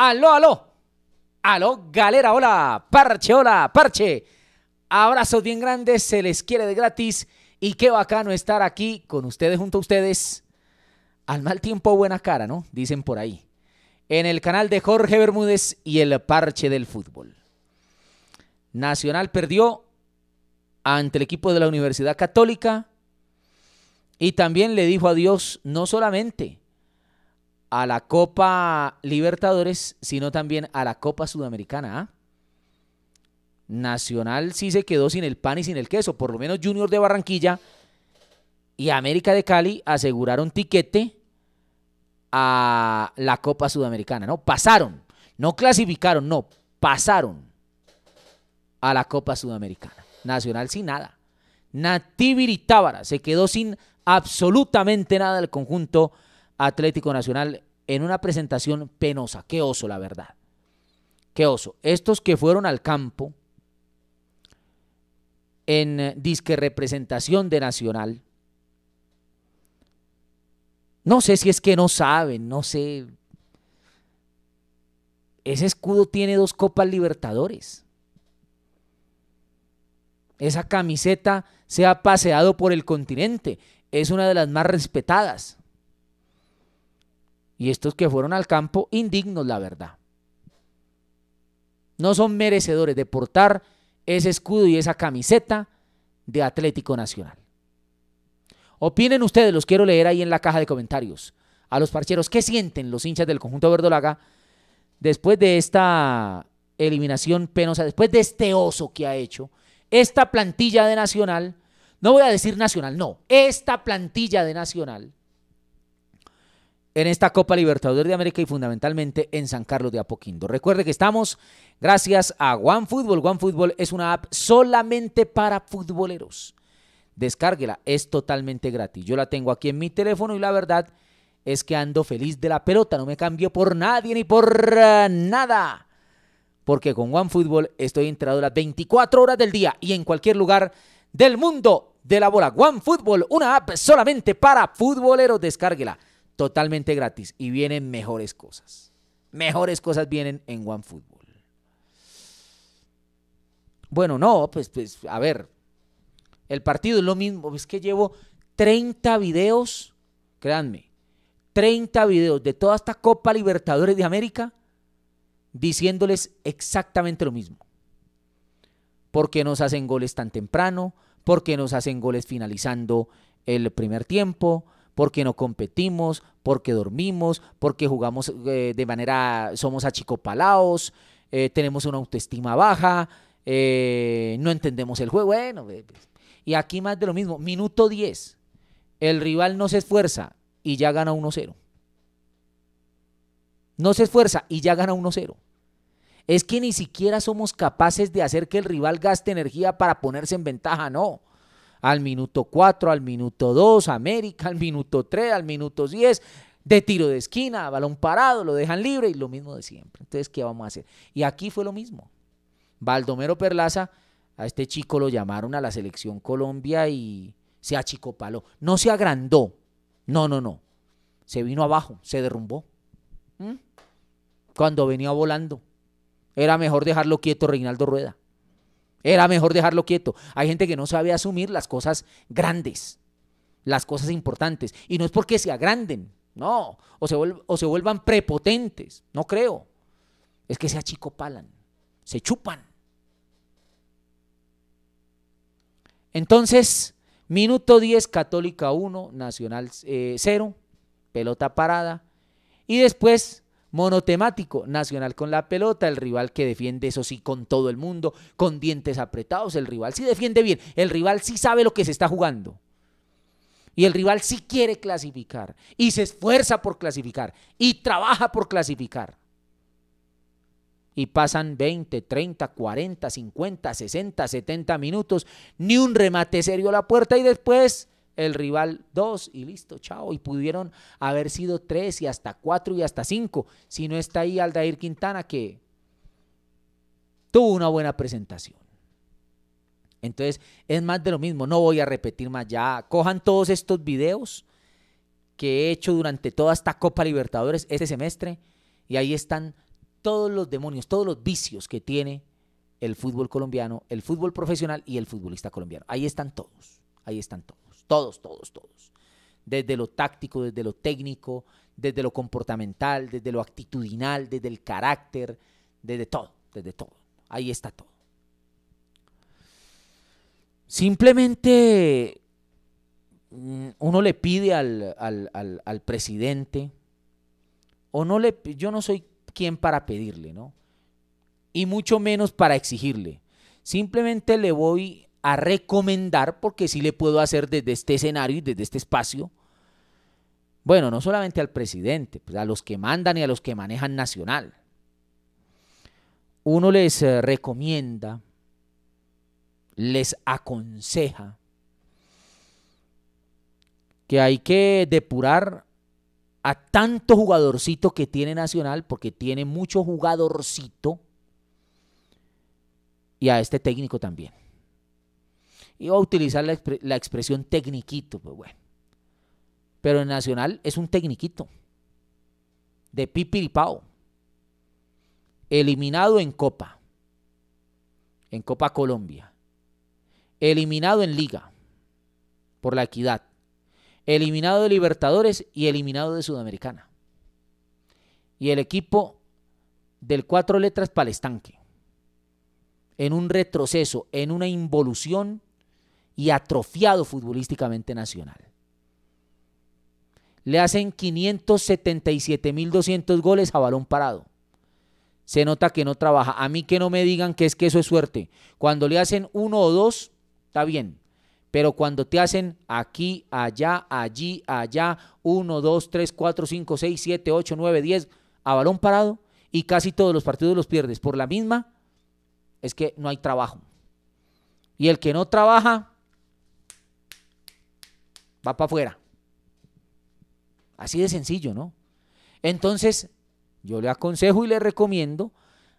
Aló, aló. Aló, galera, hola. Parche, hola, parche. Abrazos bien grandes, se les quiere de gratis. Y qué bacano estar aquí con ustedes, junto a ustedes. Al mal tiempo, buena cara, ¿no? Dicen por ahí. En el canal de Jorge Bermúdez y el parche del fútbol. Nacional perdió ante el equipo de la Universidad Católica. Y también le dijo adiós no solamente a la Copa Libertadores, sino también a la Copa Sudamericana. ¿ah? Nacional sí se quedó sin el pan y sin el queso, por lo menos Junior de Barranquilla y América de Cali aseguraron tiquete a la Copa Sudamericana, ¿no? Pasaron, no clasificaron, no, pasaron a la Copa Sudamericana. Nacional sin nada. Nativiri Tábara se quedó sin absolutamente nada del conjunto Atlético Nacional en una presentación penosa. Qué oso, la verdad. Qué oso. Estos que fueron al campo en eh, disque representación de Nacional. No sé si es que no saben, no sé. Ese escudo tiene dos Copas Libertadores. Esa camiseta se ha paseado por el continente. Es una de las más respetadas. Y estos que fueron al campo, indignos, la verdad. No son merecedores de portar ese escudo y esa camiseta de Atlético Nacional. Opinen ustedes, los quiero leer ahí en la caja de comentarios. A los parcheros, ¿qué sienten los hinchas del conjunto verdolaga después de esta eliminación penosa, después de este oso que ha hecho esta plantilla de Nacional? No voy a decir Nacional, no, esta plantilla de Nacional en esta Copa Libertadores de América y fundamentalmente en San Carlos de Apoquindo. Recuerde que estamos gracias a OneFootball. OneFootball es una app solamente para futboleros. Descárguela, es totalmente gratis. Yo la tengo aquí en mi teléfono y la verdad es que ando feliz de la pelota. No me cambio por nadie ni por eh, nada. Porque con OneFootball estoy entrado las 24 horas del día y en cualquier lugar del mundo de la bola. OneFootball, una app solamente para futboleros. Descárguela totalmente gratis y vienen mejores cosas. Mejores cosas vienen en OneFootball. Bueno, no, pues, pues a ver, el partido es lo mismo, es que llevo 30 videos, créanme, 30 videos de toda esta Copa Libertadores de América diciéndoles exactamente lo mismo. ¿Por qué nos hacen goles tan temprano? ¿Por qué nos hacen goles finalizando el primer tiempo? porque no competimos, porque dormimos, porque jugamos eh, de manera, somos achicopalaos, eh, tenemos una autoestima baja, eh, no entendemos el juego. Bueno, y aquí más de lo mismo, minuto 10, el rival no se esfuerza y ya gana 1-0. No se esfuerza y ya gana 1-0 es que ni siquiera somos capaces de hacer que el rival gaste energía para ponerse en ventaja, no al minuto 4, al minuto 2, América, al minuto 3, al minuto 10, de tiro de esquina, balón parado, lo dejan libre y lo mismo de siempre. Entonces, ¿qué vamos a hacer? Y aquí fue lo mismo. Baldomero Perlaza, a este chico lo llamaron a la selección Colombia y se achicopaló. No se agrandó. No, no, no. Se vino abajo, se derrumbó. ¿Mm? Cuando venía volando. Era mejor dejarlo quieto Reinaldo Rueda. Era mejor dejarlo quieto. Hay gente que no sabe asumir las cosas grandes, las cosas importantes. Y no es porque se agranden, no, o se, vuelvan prepotentes, no creo. Es que se achicopalan, se chupan. Entonces, minuto 10, Católica 1, Nacional 0, eh, pelota parada. Y después Monotemático, Nacional con la pelota, el rival que defiende, eso sí, con todo el mundo, con dientes apretados, el rival sí defiende bien, el rival sí sabe lo que se está jugando. Y el rival sí quiere clasificar, y se esfuerza por clasificar, y trabaja por clasificar. Y pasan 20, 30, 40, 50, 60, 70 minutos, ni un remate serio a la puerta y después el rival dos y listo, chao. Y pudieron haber sido tres y hasta cuatro y hasta cinco. Si no está ahí Aldair Quintana que tuvo una buena presentación. Entonces es más de lo mismo, no voy a repetir más ya. Cojan todos estos videos que he hecho durante toda esta Copa Libertadores este semestre y ahí están todos los demonios, todos los vicios que tiene el fútbol colombiano, el fútbol profesional y el futbolista colombiano. Ahí están todos, ahí están todos todos, todos, todos. Desde lo táctico, desde lo técnico, desde lo comportamental, desde lo actitudinal, desde el carácter, desde todo, desde todo. Ahí está todo. Simplemente mm, uno le pide al, presidente, o no le, yo no soy quien para pedirle, ¿no? Y mucho menos para exigirle. Simplemente le voy recomendar, porque sí le puedo hacer desde este escenario y desde este espacio, bueno, no solamente al presidente, pues a los que mandan y a los que manejan nacional. Uno les eh, recomienda, les aconseja que hay que depurar a tanto jugadorcito que tiene Nacional, porque tiene mucho jugadorcito, y a este técnico también. Iba a utilizar la, expresión tecniquito, pues bueno. Pero en Nacional es un tecniquito. De pipiripao. Eliminado en Copa. En Copa Colombia. Eliminado en Liga. Por la equidad. Eliminado de Libertadores y eliminado de Sudamericana. Y el equipo del cuatro letras palestanque. estanque. En un retroceso, en una involución y atrofiado futbolísticamente Nacional. Le hacen 577.200 goles a balón parado. Se nota que no trabaja. A mí que no me digan que es que eso es suerte. Cuando le hacen uno o dos, está bien. Pero cuando te hacen aquí, allá, allí, allá, uno, dos, tres, cuatro, cinco, seis, siete, ocho, nueve, diez, a balón parado y casi todos los partidos los pierdes por la misma, es que no hay trabajo. Y el que no trabaja, va para afuera. Así de sencillo, ¿no? Entonces, yo le aconsejo y le recomiendo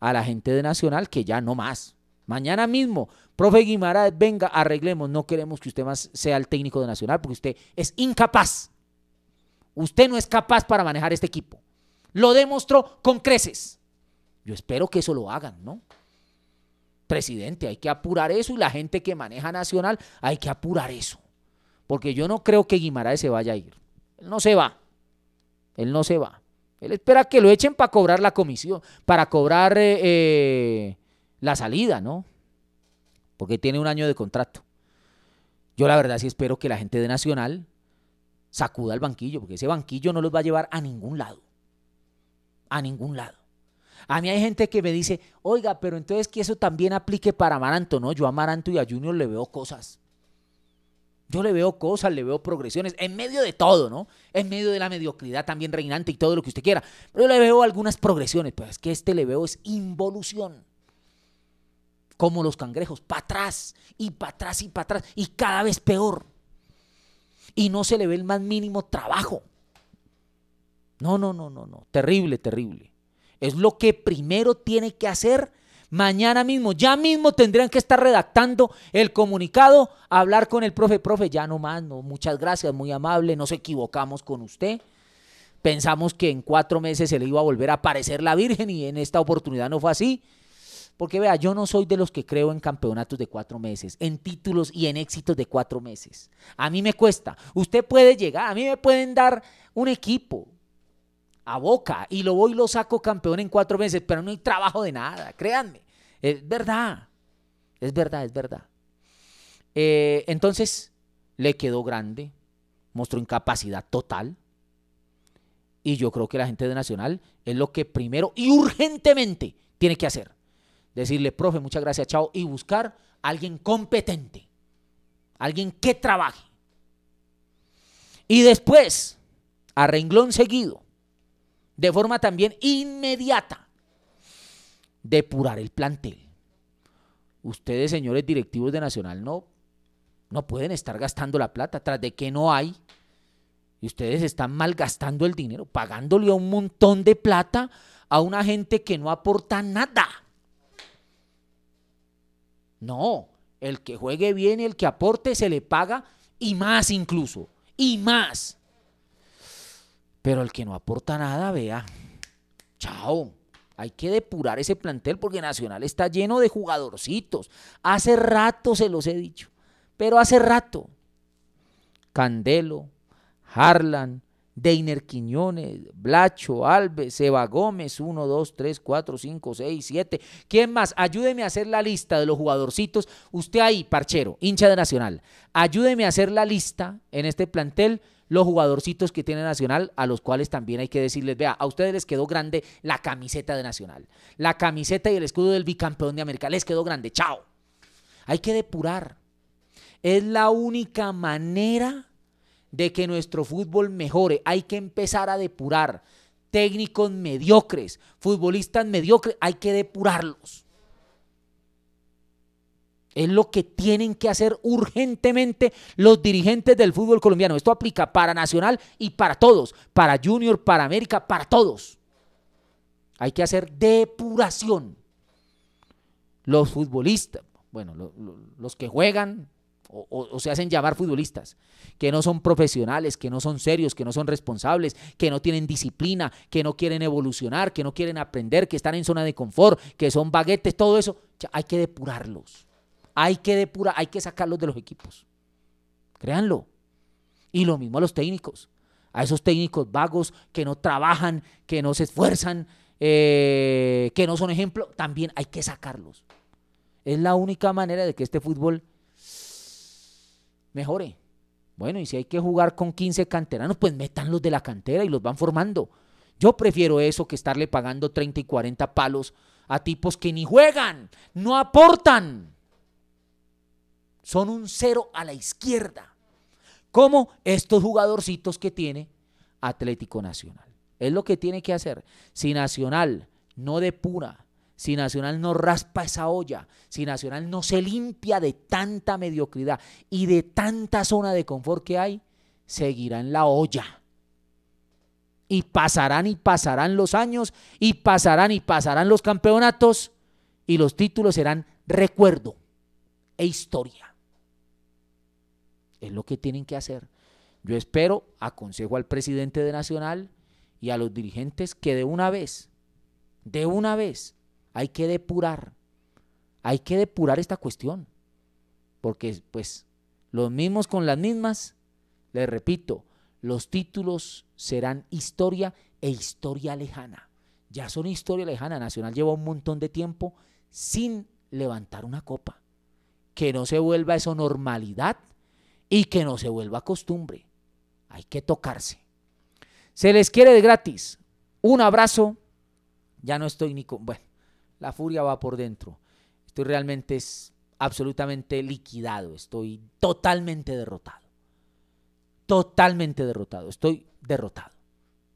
a la gente de Nacional que ya no más. Mañana mismo, profe Guimara, venga, arreglemos. No queremos que usted más sea el técnico de Nacional porque usted es incapaz. Usted no es capaz para manejar este equipo. Lo demostró con creces. Yo espero que eso lo hagan, ¿no? Presidente, hay que apurar eso y la gente que maneja Nacional, hay que apurar eso porque yo no creo que Guimaraes se vaya a ir. Él no se va. Él no se va. Él espera que lo echen para cobrar la comisión, para cobrar eh, eh, la salida, ¿no? Porque tiene un año de contrato. Yo la verdad sí espero que la gente de Nacional sacuda el banquillo, porque ese banquillo no los va a llevar a ningún lado. A ningún lado. A mí hay gente que me dice, oiga, pero entonces que eso también aplique para Amaranto, ¿no? Yo a Amaranto y a Junior le veo cosas. Yo le veo cosas, le veo progresiones, en medio de todo, ¿no? En medio de la mediocridad también reinante y todo lo que usted quiera. Pero yo le veo algunas progresiones, pero es que este le veo es involución. Como los cangrejos, para atrás y para atrás y para atrás y cada vez peor. Y no se le ve el más mínimo trabajo. No, no, no, no, no. Terrible, terrible. Es lo que primero tiene que hacer mañana mismo, ya mismo tendrían que estar redactando el comunicado, hablar con el profe, profe, ya no más, no, muchas gracias, muy amable, no se equivocamos con usted. Pensamos que en cuatro meses se le iba a volver a aparecer la Virgen y en esta oportunidad no fue así. Porque vea, yo no soy de los que creo en campeonatos de cuatro meses, en títulos y en éxitos de cuatro meses. A mí me cuesta. Usted puede llegar, a mí me pueden dar un equipo a boca y lo voy y lo saco campeón en cuatro meses, pero no hay trabajo de nada, créanme. Es verdad, es verdad, es verdad. Eh, entonces le quedó grande, mostró incapacidad total. Y yo creo que la gente de Nacional es lo que primero y urgentemente tiene que hacer. Decirle, profe, muchas gracias, chao. Y buscar a alguien competente, alguien que trabaje. Y después, a renglón seguido, de forma también inmediata, depurar el plantel. Ustedes, señores directivos de Nacional, no, no pueden estar gastando la plata, tras de que no hay. Y ustedes están malgastando el dinero, pagándole un montón de plata a una gente que no aporta nada. No, el que juegue bien, el que aporte, se le paga y más incluso, y más. Pero el que no aporta nada, vea, chao. Hay que depurar ese plantel porque Nacional está lleno de jugadorcitos. Hace rato se los he dicho, pero hace rato. Candelo, Harlan, Deiner Quiñones, Blacho, Alves, Eva Gómez, 1, 2, 3, 4, 5, 6, 7. ¿Quién más? Ayúdeme a hacer la lista de los jugadorcitos. Usted ahí, parchero, hincha de Nacional. Ayúdeme a hacer la lista en este plantel los jugadorcitos que tiene Nacional, a los cuales también hay que decirles, vea, a ustedes les quedó grande la camiseta de Nacional, la camiseta y el escudo del bicampeón de América, les quedó grande, chao. Hay que depurar. Es la única manera de que nuestro fútbol mejore. Hay que empezar a depurar. Técnicos mediocres, futbolistas mediocres, hay que depurarlos. Es lo que tienen que hacer urgentemente los dirigentes del fútbol colombiano. Esto aplica para Nacional y para todos, para Junior, para América, para todos. Hay que hacer depuración. Los futbolistas, bueno, los que juegan o se hacen llamar futbolistas, que no son profesionales, que no son serios, que no son responsables, que no tienen disciplina, que no quieren evolucionar, que no quieren aprender, que están en zona de confort, que son baguetes, todo eso, hay que depurarlos hay que depurar, hay que sacarlos de los equipos. Créanlo. Y lo mismo a los técnicos, a esos técnicos vagos que no trabajan, que no se esfuerzan, eh, que no son ejemplo, también hay que sacarlos. Es la única manera de que este fútbol mejore. Bueno, y si hay que jugar con 15 canteranos, pues métanlos de la cantera y los van formando. Yo prefiero eso que estarle pagando 30 y 40 palos a tipos que ni juegan, no aportan. Son un cero a la izquierda. Como estos jugadorcitos que tiene Atlético Nacional. Es lo que tiene que hacer. Si Nacional no depura, si Nacional no raspa esa olla, si Nacional no se limpia de tanta mediocridad y de tanta zona de confort que hay, seguirá en la olla. Y pasarán y pasarán los años y pasarán y pasarán los campeonatos y los títulos serán recuerdo e historia es lo que tienen que hacer. Yo espero, aconsejo al presidente de Nacional y a los dirigentes que de una vez, de una vez, hay que depurar, hay que depurar esta cuestión, porque pues los mismos con las mismas, les repito, los títulos serán historia e historia lejana. Ya son historia lejana. Nacional lleva un montón de tiempo sin levantar una copa. Que no se vuelva eso normalidad y que no se vuelva costumbre. Hay que tocarse. Se les quiere de gratis. Un abrazo. Ya no estoy ni con... Bueno, la furia va por dentro. Estoy realmente es absolutamente liquidado. Estoy totalmente derrotado. Totalmente derrotado. Estoy derrotado.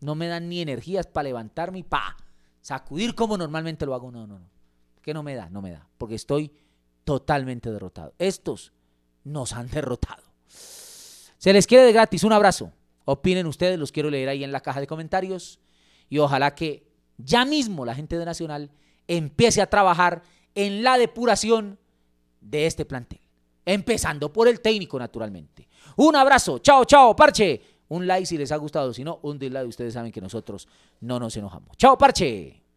No me dan ni energías para levantarme y para sacudir como normalmente lo hago. No, no, no. Que no me da, no me da. Porque estoy totalmente derrotado. Estos nos han derrotado. Se les quiere de gratis. Un abrazo. Opinen ustedes, los quiero leer ahí en la caja de comentarios. Y ojalá que ya mismo la gente de Nacional empiece a trabajar en la depuración de este plantel. Empezando por el técnico, naturalmente. Un abrazo. Chao, chao, parche. Un like si les ha gustado. Si no, un dislike. Ustedes saben que nosotros no nos enojamos. Chao, parche.